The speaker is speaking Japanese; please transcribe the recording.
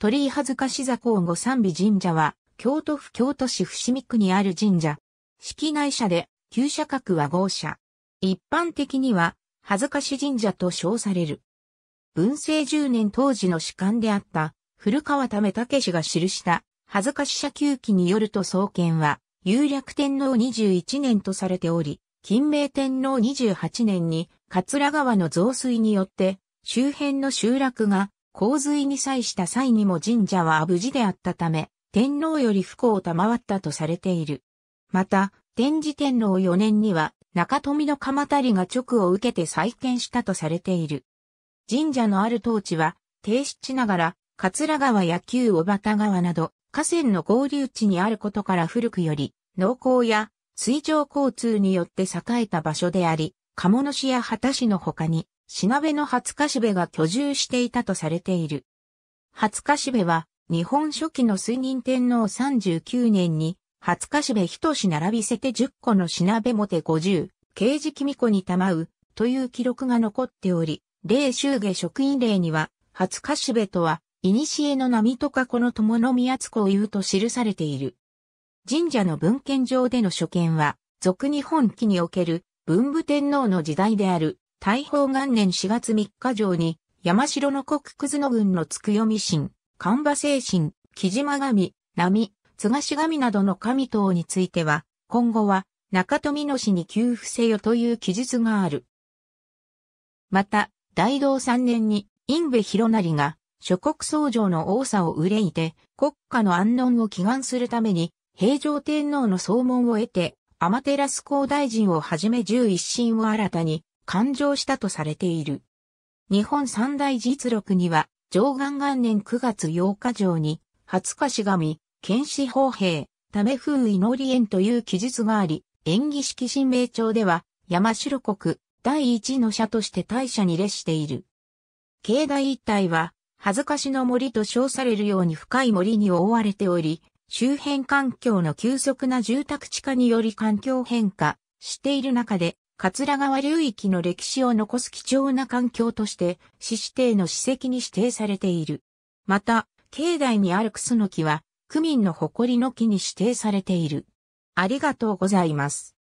鳥居恥ずかし座交互三美神社は、京都府京都市伏見区にある神社。式内社で、旧社格は豪社。一般的には、恥ずかし神社と称される。文政十年当時の主官であった、古川為武氏が記した、恥ずかし社旧記によると創建は、有略天皇21年とされており、金明天皇28年に、桂川の増水によって、周辺の集落が洪水に際した際にも神社は無事であったため、天皇より不幸を賜ったとされている。また、天智天皇4年には、中富の鎌足りが直を受けて再建したとされている。神社のある当地は、停止地ながら、桂川や旧小畑川など、河川の合流地にあることから古くより、農耕や水上交通によって栄えた場所であり、鴨の市や畑市の他に、しなべの初かしべが居住していたとされている。初かしべは、日本初期の水任天皇39年に、初かしべ一し並びせて10個のしなべもて50、刑事君子に賜う、という記録が残っており、霊衆下職員令には、初かしべとは、古の波とかこの友の宮津子を言うと記されている。神社の文献上での所見は、俗日本記における文武天皇の時代である大宝元年4月3日上に、山城の国葛野郡のつくよみ神、神馬精神、木島神、波、津賀し神などの神等については、今後は中富野氏に給付せよという記述がある。また、大道3年に、因部広成が、諸国僧正の多さを憂いて、国家の安穏を祈願するために、平城天皇の総門を得て、天照テ公大臣をはじめ十一神を新たに、勘定したとされている。日本三大実録には、上元元年9月8日上に、初が神、剣士砲兵、ため風祈り縁という記述があり、演技式神明町では、山城国、第一の社として大社に列している。境内一帯は、恥ずかしの森と称されるように深い森に覆われており、周辺環境の急速な住宅地化により環境変化している中で、桂川流域の歴史を残す貴重な環境として、市指定の史跡に指定されている。また、境内にあるクスの木は、区民の誇りの木に指定されている。ありがとうございます。